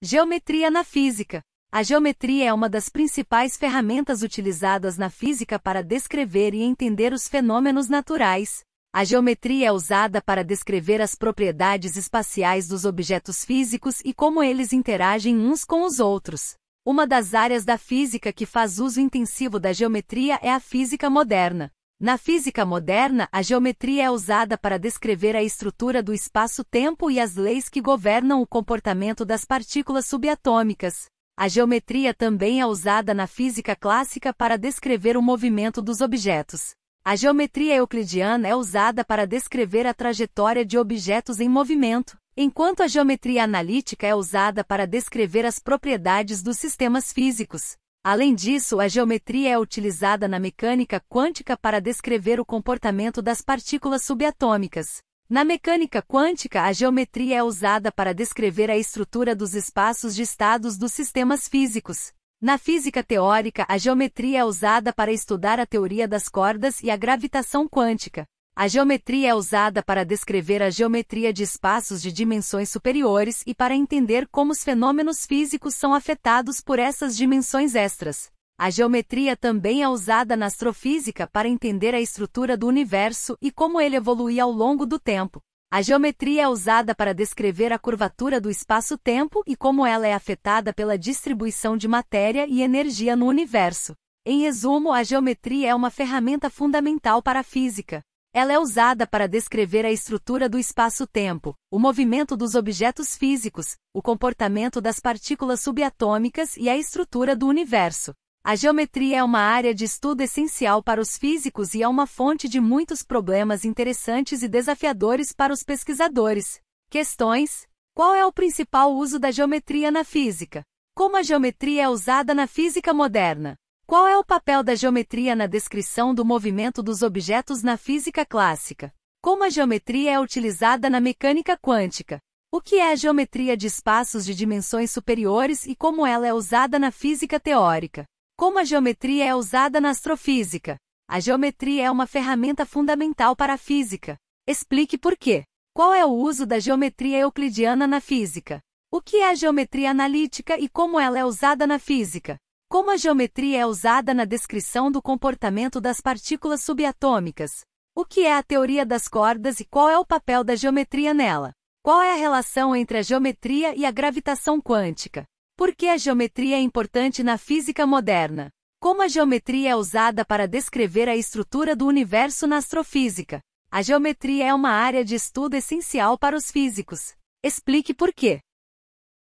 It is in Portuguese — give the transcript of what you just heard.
Geometria na física. A geometria é uma das principais ferramentas utilizadas na física para descrever e entender os fenômenos naturais. A geometria é usada para descrever as propriedades espaciais dos objetos físicos e como eles interagem uns com os outros. Uma das áreas da física que faz uso intensivo da geometria é a física moderna. Na física moderna, a geometria é usada para descrever a estrutura do espaço-tempo e as leis que governam o comportamento das partículas subatômicas. A geometria também é usada na física clássica para descrever o movimento dos objetos. A geometria euclidiana é usada para descrever a trajetória de objetos em movimento, enquanto a geometria analítica é usada para descrever as propriedades dos sistemas físicos. Além disso, a geometria é utilizada na mecânica quântica para descrever o comportamento das partículas subatômicas. Na mecânica quântica, a geometria é usada para descrever a estrutura dos espaços de estados dos sistemas físicos. Na física teórica, a geometria é usada para estudar a teoria das cordas e a gravitação quântica. A geometria é usada para descrever a geometria de espaços de dimensões superiores e para entender como os fenômenos físicos são afetados por essas dimensões extras. A geometria também é usada na astrofísica para entender a estrutura do universo e como ele evolui ao longo do tempo. A geometria é usada para descrever a curvatura do espaço-tempo e como ela é afetada pela distribuição de matéria e energia no universo. Em resumo, a geometria é uma ferramenta fundamental para a física ela é usada para descrever a estrutura do espaço-tempo, o movimento dos objetos físicos, o comportamento das partículas subatômicas e a estrutura do universo. A geometria é uma área de estudo essencial para os físicos e é uma fonte de muitos problemas interessantes e desafiadores para os pesquisadores. Questões: Qual é o principal uso da geometria na física? Como a geometria é usada na física moderna? Qual é o papel da geometria na descrição do movimento dos objetos na física clássica? Como a geometria é utilizada na mecânica quântica? O que é a geometria de espaços de dimensões superiores e como ela é usada na física teórica? Como a geometria é usada na astrofísica? A geometria é uma ferramenta fundamental para a física. Explique por quê. Qual é o uso da geometria euclidiana na física? O que é a geometria analítica e como ela é usada na física? Como a geometria é usada na descrição do comportamento das partículas subatômicas? O que é a teoria das cordas e qual é o papel da geometria nela? Qual é a relação entre a geometria e a gravitação quântica? Por que a geometria é importante na física moderna? Como a geometria é usada para descrever a estrutura do universo na astrofísica? A geometria é uma área de estudo essencial para os físicos. Explique por quê.